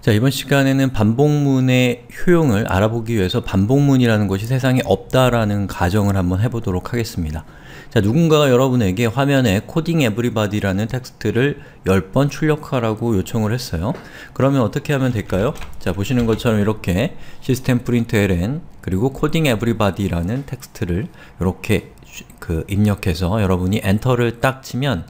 자 이번 시간에는 반복문의 효용을 알아보기 위해서 반복문이라는 것이 세상에 없다라는 가정을 한번 해보도록 하겠습니다. 자 누군가가 여러분에게 화면에 코딩 에브리바디라는 텍스트를 10번 출력하라고 요청을 했어요. 그러면 어떻게 하면 될까요? 자 보시는 것처럼 이렇게 시스템 프린트 ln 그리고 코딩 에브리바디라는 텍스트를 이렇게 그 입력해서 여러분이 엔터를 딱 치면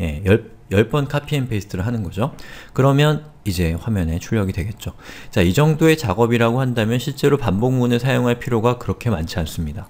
예, 10번 카피 앤 페이스트를 하는 거죠. 그러면 이제 화면에 출력이 되겠죠. 자, 이 정도의 작업이라고 한다면 실제로 반복문을 사용할 필요가 그렇게 많지 않습니다.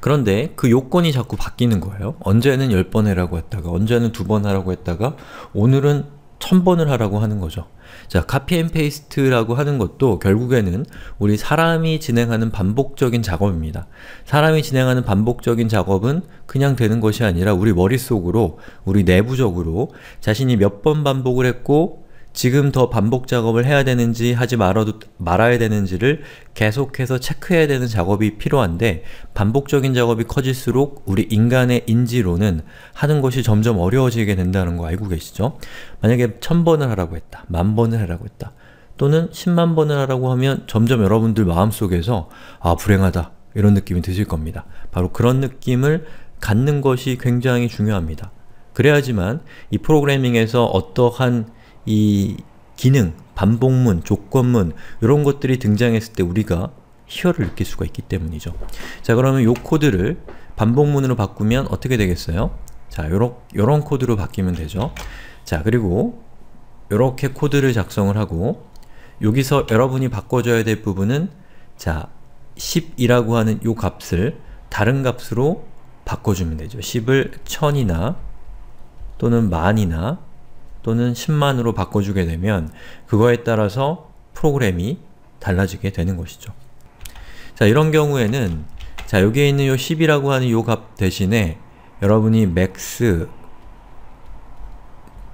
그런데 그 요건이 자꾸 바뀌는 거예요. 언제는 10번 해라고 했다가, 언제는 2번 하라고 했다가, 오늘은 1000번을 하라고 하는 거죠. 자, 카피 앤 페이스트라고 하는 것도 결국에는 우리 사람이 진행하는 반복적인 작업입니다. 사람이 진행하는 반복적인 작업은 그냥 되는 것이 아니라 우리 머릿속으로, 우리 내부적으로 자신이 몇 번 반복을 했고 지금 더 반복 작업을 해야 되는지 하지 말아도, 말아야 되는지를 계속해서 체크해야 되는 작업이 필요한데 반복적인 작업이 커질수록 우리 인간의 인지로는 하는 것이 점점 어려워지게 된다는 거 알고 계시죠? 만약에 천번을 하라고 했다, 만번을 하라고 했다 또는 1 0만번을 하라고 하면 점점 여러분들 마음속에서 아 불행하다 이런 느낌이 드실 겁니다. 바로 그런 느낌을 갖는 것이 굉장히 중요합니다. 그래야지만 이 프로그래밍에서 어떠한 이 기능, 반복문, 조건문 이런 것들이 등장했을 때 우리가 희열을 느낄 수가 있기 때문이죠. 자 그러면 요 코드를 반복문으로 바꾸면 어떻게 되겠어요? 자 요런, 요런 코드로 바뀌면 되죠. 자 그리고 요렇게 코드를 작성을 하고 여기서 여러분이 바꿔줘야 될 부분은 자 10이라고 하는 요 값을 다른 값으로 바꿔주면 되죠. 10을 1 0 0 0이나 또는 만이나 또는 10만으로 바꿔주게 되면 그거에 따라서 프로그램이 달라지게 되는 것이죠. 자, 이런 경우에는 자, 여기에 있는 요 10이라고 하는 요 값 대신에 여러분이 m a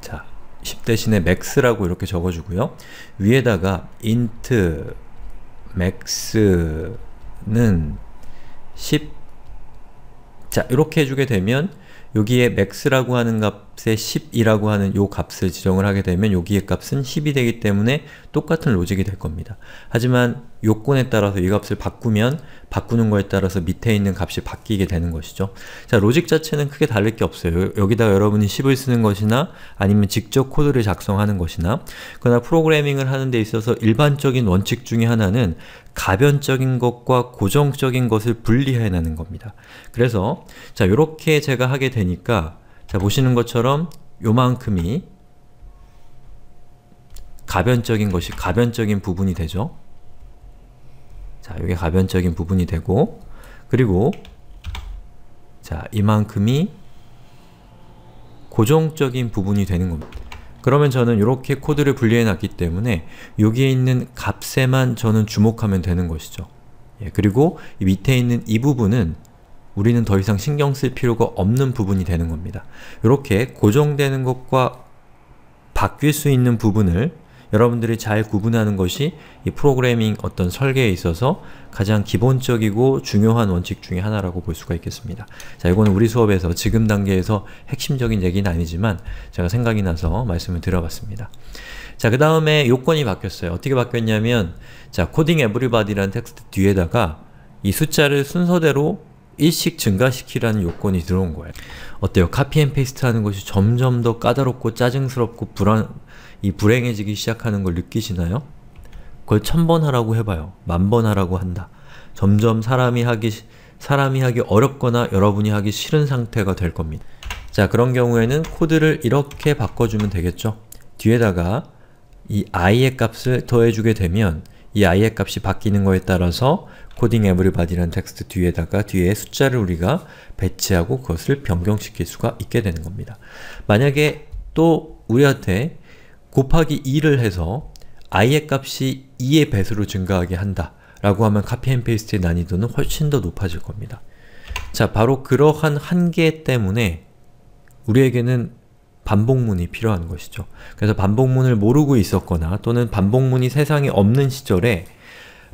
자, 10 대신에 m a 라고 이렇게 적어주고요. 위에다가 int max는 10 자, 이렇게 해주게 되면 여기에 max라고 하는 값에 10이라고 하는 요 값을 지정을 하게 되면 여기의 값은 10이 되기 때문에 똑같은 로직이 될 겁니다. 하지만 요건에 따라서 이 값을 바꾸면 바꾸는 거에 따라서 밑에 있는 값이 바뀌게 되는 것이죠. 자, 로직 자체는 크게 다를 게 없어요. 여기다 여러분이 10을 쓰는 것이나 아니면 직접 코드를 작성하는 것이나 그러나 프로그래밍을 하는 데 있어서 일반적인 원칙 중에 하나는 가변적인 것과 고정적인 것을 분리해내는 겁니다. 그래서 자, 요렇게 제가 하게 되면 되니까 자 보시는 것처럼 요만큼이 가변적인 것이 가변적인 부분이 되죠. 자, 이게 가변적인 부분이 되고 그리고 자, 이만큼이 고정적인 부분이 되는 겁니다. 그러면 저는 이렇게 코드를 분리해놨기 때문에 여기에 있는 값에만 저는 주목하면 되는 것이죠. 예, 그리고 밑에 있는 이 부분은 우리는 더 이상 신경 쓸 필요가 없는 부분이 되는 겁니다. 이렇게 고정되는 것과 바뀔 수 있는 부분을 여러분들이 잘 구분하는 것이 이 프로그래밍 어떤 설계에 있어서 가장 기본적이고 중요한 원칙 중의 하나라고 볼 수가 있겠습니다. 자, 이거는 우리 수업에서 지금 단계에서 핵심적인 얘기는 아니지만 제가 생각이 나서 말씀을 드려봤습니다. 자, 그 다음에 요건이 바뀌었어요. 어떻게 바뀌었냐면 자, 코딩 에브리바디라는 텍스트 뒤에다가 이 숫자를 순서대로 일씩 증가시키라는 요건이 들어온 거예요. 어때요? 카피 앤 페이스트 하는 것이 점점 더 까다롭고 짜증스럽고 불안, 이 불행해지기 시작하는 걸 느끼시나요? 그걸 천번 하라고 해봐요. 만번 하라고 한다. 점점 사람이 하기, 사람이 하기 어렵거나 여러분이 하기 싫은 상태가 될 겁니다. 자, 그런 경우에는 코드를 이렇게 바꿔주면 되겠죠? 뒤에다가 이 i의 값을 더해주게 되면 이 i의 값이 바뀌는 거에 따라서 코딩 에브리바디라는 텍스트 뒤에다가 뒤에 숫자를 우리가 배치하고 그것을 변경시킬 수가 있게 되는 겁니다. 만약에 또 우리한테 곱하기 2를 해서 i의 값이 2의 배수로 증가하게 한다 라고 하면 카피 앤 페이스트의 난이도는 훨씬 더 높아질 겁니다. 자, 바로 그러한 한계 때문에 우리에게는 반복문이 필요한 것이죠. 그래서 반복문을 모르고 있었거나 또는 반복문이 세상에 없는 시절에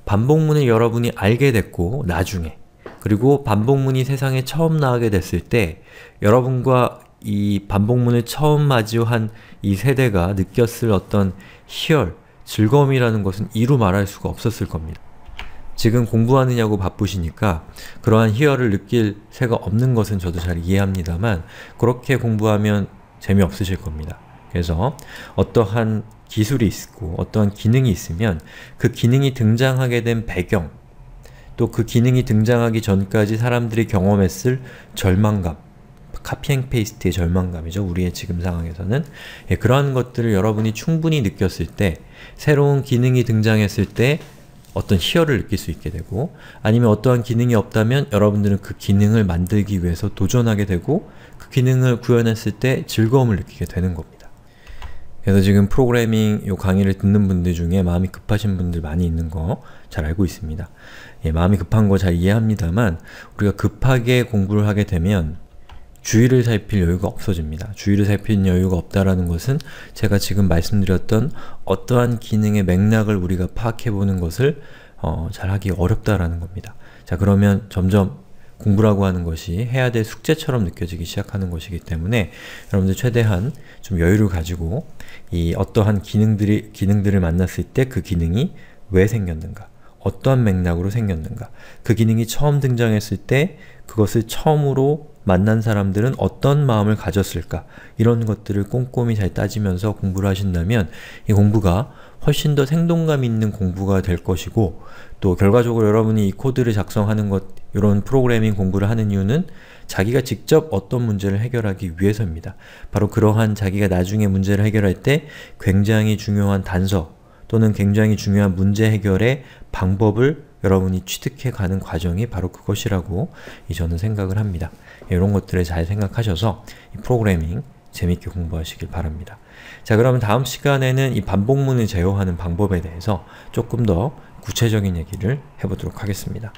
반복문을 여러분이 알게 됐고 나중에 그리고 반복문이 세상에 처음 나오게 됐을 때 여러분과 이 반복문을 처음 마주한 이 세대가 느꼈을 어떤 희열, 즐거움이라는 것은 이루 말할 수가 없었을 겁니다. 지금 공부하느냐고 바쁘시니까 그러한 희열을 느낄 새가 없는 것은 저도 잘 이해합니다만 그렇게 공부하면 재미없으실 겁니다. 그래서 어떠한 기술이 있고 어떠한 기능이 있으면 그 기능이 등장하게 된 배경 또 그 기능이 등장하기 전까지 사람들이 경험했을 절망감 카피앤페이스트의 절망감이죠. 우리의 지금 상황에서는 예, 그러한 것들을 여러분이 충분히 느꼈을 때 새로운 기능이 등장했을 때 어떤 희열을 느낄 수 있게 되고 아니면 어떠한 기능이 없다면 여러분들은 그 기능을 만들기 위해서 도전하게 되고 그 기능을 구현했을 때 즐거움을 느끼게 되는 겁니다. 그래서 지금 프로그래밍 요 강의를 듣는 분들 중에 마음이 급하신 분들 많이 있는 거 잘 알고 있습니다. 예, 마음이 급한 거 잘 이해합니다만 우리가 급하게 공부를 하게 되면 주의를 살필 여유가 없어집니다. 주의를 살필 여유가 없다라는 것은 제가 지금 말씀드렸던 어떠한 기능의 맥락을 우리가 파악해보는 것을 어, 잘하기 어렵다라는 겁니다. 자 그러면 점점 공부라고 하는 것이 해야 될 숙제처럼 느껴지기 시작하는 것이기 때문에 여러분들 최대한 좀 여유를 가지고 이 어떠한 기능들이, 기능들을 만났을 때 그 기능이 왜 생겼는가 어떠한 맥락으로 생겼는가. 그 기능이 처음 등장했을 때 그것을 처음으로 만난 사람들은 어떤 마음을 가졌을까 이런 것들을 꼼꼼히 잘 따지면서 공부를 하신다면 이 공부가 훨씬 더 생동감 있는 공부가 될 것이고 또 결과적으로 여러분이 이 코드를 작성하는 것 이런 프로그래밍 공부를 하는 이유는 자기가 직접 어떤 문제를 해결하기 위해서입니다. 바로 그러한 자기가 나중에 문제를 해결할 때 굉장히 중요한 단서 또는 굉장히 중요한 문제 해결의 방법을 여러분이 취득해 가는 과정이 바로 그것이라고 저는 생각을 합니다. 이런 것들을 잘 생각하셔서 프로그래밍 재밌게 공부하시길 바랍니다. 자 그러면 다음 시간에는 이 반복문을 제어하는 방법에 대해서 조금 더 구체적인 얘기를 해보도록 하겠습니다.